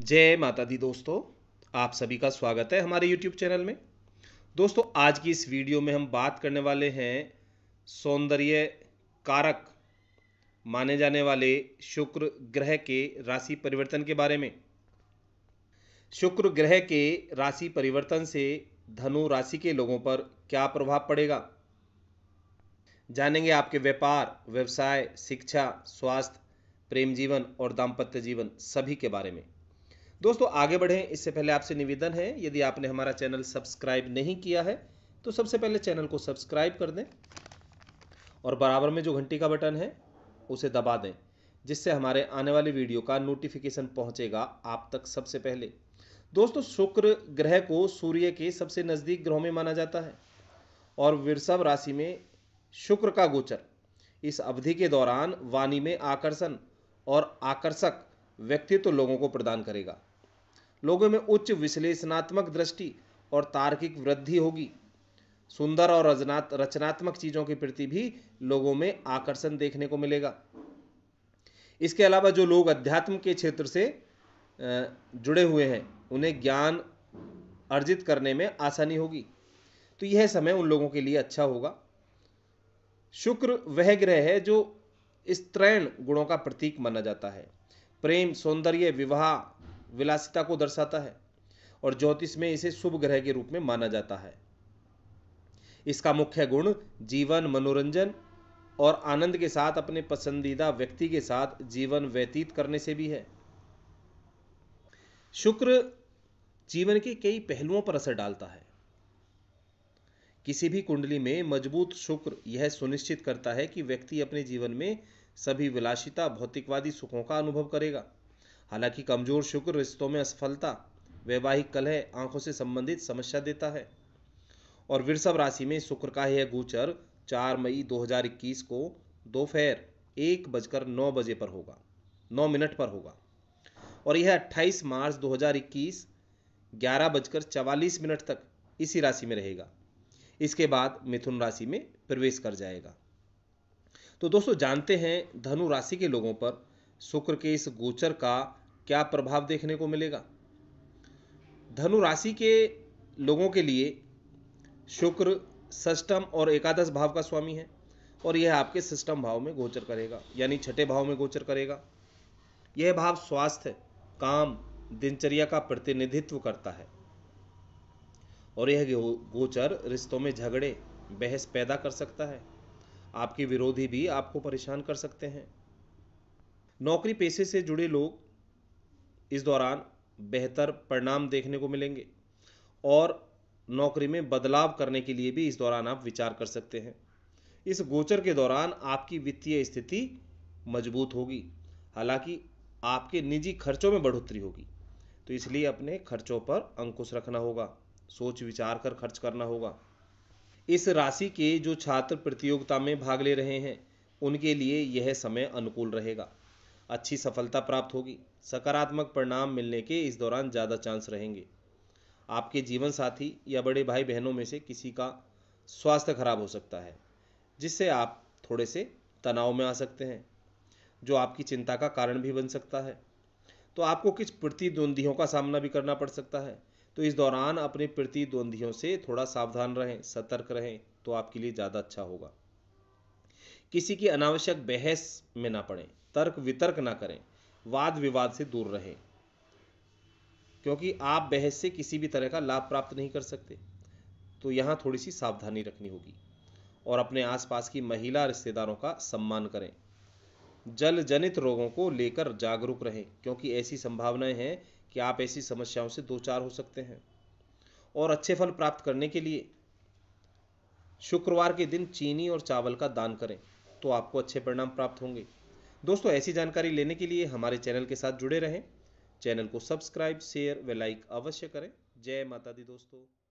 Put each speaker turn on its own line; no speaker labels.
जय माता दी दोस्तों आप सभी का स्वागत है हमारे YouTube चैनल में दोस्तों आज की इस वीडियो में हम बात करने वाले हैं सौंदर्य कारक माने जाने वाले शुक्र ग्रह के राशि परिवर्तन के बारे में शुक्र ग्रह के राशि परिवर्तन से धनु राशि के लोगों पर क्या प्रभाव पड़ेगा जानेंगे आपके व्यापार व्यवसाय शिक्षा स्वास्थ्य प्रेम जीवन और दाम्पत्य जीवन सभी के बारे में दोस्तों आगे बढ़ें इससे पहले आपसे निवेदन है यदि आपने हमारा चैनल सब्सक्राइब नहीं किया है तो सबसे पहले चैनल को सब्सक्राइब कर दें और बराबर में जो घंटी का बटन है उसे दबा दें जिससे हमारे आने वाले वीडियो का नोटिफिकेशन पहुंचेगा आप तक सबसे पहले दोस्तों शुक्र ग्रह को सूर्य के सबसे नज़दीक ग्रहों में माना जाता है और वृषभ राशि में शुक्र का गोचर इस अवधि के दौरान वाणी में आकर्षण और आकर्षक व्यक्तित्व तो लोगों को प्रदान करेगा लोगों में उच्च विश्लेषणात्मक दृष्टि और तार्किक वृद्धि होगी सुंदर और रचनात्मक चीज़ों के प्रति भी लोगों में आकर्षण देखने को मिलेगा इसके अलावा जो लोग अध्यात्म के क्षेत्र से जुड़े हुए हैं उन्हें ज्ञान अर्जित करने में आसानी होगी तो यह समय उन लोगों के लिए अच्छा होगा शुक्र वह ग्रह है जो स्त्रैण गुणों का प्रतीक माना जाता है प्रेम सौंदर्य विवाह विलासिता को दर्शाता है और ज्योतिष में इसे शुभ ग्रह के रूप में माना जाता है इसका मुख्य गुण जीवन मनोरंजन और आनंद के साथ अपने पसंदीदा व्यक्ति के साथ जीवन व्यतीत करने से भी है शुक्र जीवन के कई पहलुओं पर असर डालता है किसी भी कुंडली में मजबूत शुक्र यह सुनिश्चित करता है कि व्यक्ति अपने जीवन में सभी विलासिता भौतिकवादी सुखों का अनुभव करेगा हालांकि कमजोर शुक्र रिश्तों में असफलता वैवाहिक कलह आंखों से संबंधित समस्या देता है और वृषभ राशि में शुक्र का यह गोचर चार मई 2021 को दोपहर एक बजकर नौ बजे पर होगा नौ मिनट पर होगा और यह 28 मार्च 2021 ग्यारह बजकर चवालीस मिनट तक इसी राशि में रहेगा इसके बाद मिथुन राशि में प्रवेश कर जाएगा तो दोस्तों जानते हैं धनु राशि के लोगों पर शुक्र के इस गोचर का क्या प्रभाव देखने को मिलेगा धनु राशि के लोगों के लिए शुक्र सष्टम और एकादश भाव का स्वामी है और यह आपके सिस्टम भाव में गोचर करेगा यानी छठे भाव में गोचर करेगा यह भाव स्वास्थ्य काम दिनचर्या का प्रतिनिधित्व करता है और यह गोचर रिश्तों में झगड़े बहस पैदा कर सकता है आपके विरोधी भी आपको परेशान कर सकते हैं नौकरी पेशे से जुड़े लोग इस दौरान बेहतर परिणाम देखने को मिलेंगे और नौकरी में बदलाव करने के लिए भी इस दौरान आप विचार कर सकते हैं इस गोचर के दौरान आपकी वित्तीय स्थिति मजबूत होगी हालांकि आपके निजी खर्चों में बढ़ोतरी होगी तो इसलिए अपने खर्चों पर अंकुश रखना होगा सोच विचार कर खर्च करना होगा इस राशि के जो छात्र प्रतियोगिता में भाग ले रहे हैं उनके लिए यह समय अनुकूल रहेगा अच्छी सफलता प्राप्त होगी सकारात्मक परिणाम मिलने के इस दौरान ज़्यादा चांस रहेंगे आपके जीवन साथी या बड़े भाई बहनों में से किसी का स्वास्थ्य खराब हो सकता है जिससे आप थोड़े से तनाव में आ सकते हैं जो आपकी चिंता का कारण भी बन सकता है तो आपको कुछ प्रतिद्वंदियों का सामना भी करना पड़ सकता है तो इस दौरान अपने प्रतिद्वंदियों से थोड़ा सावधान रहें सतर्क रहें तो आपके लिए ज़्यादा अच्छा होगा किसी की अनावश्यक बहस में ना पड़ें तर्क वितर्क ना करें वाद विवाद से दूर रहें क्योंकि आप बहस से किसी भी तरह का लाभ प्राप्त नहीं कर सकते तो यहाँ थोड़ी सी सावधानी रखनी होगी और अपने आसपास की महिला रिश्तेदारों का सम्मान करें जल जनित रोगों को लेकर जागरूक रहें क्योंकि ऐसी संभावनाएं हैं कि आप ऐसी समस्याओं से दो चार हो सकते हैं और अच्छे फल प्राप्त करने के लिए शुक्रवार के दिन चीनी और चावल का दान करें तो आपको अच्छे परिणाम प्राप्त होंगे दोस्तों ऐसी जानकारी लेने के लिए हमारे चैनल के साथ जुड़े रहें चैनल को सब्सक्राइब शेयर व लाइक अवश्य करें जय माता दी दोस्तों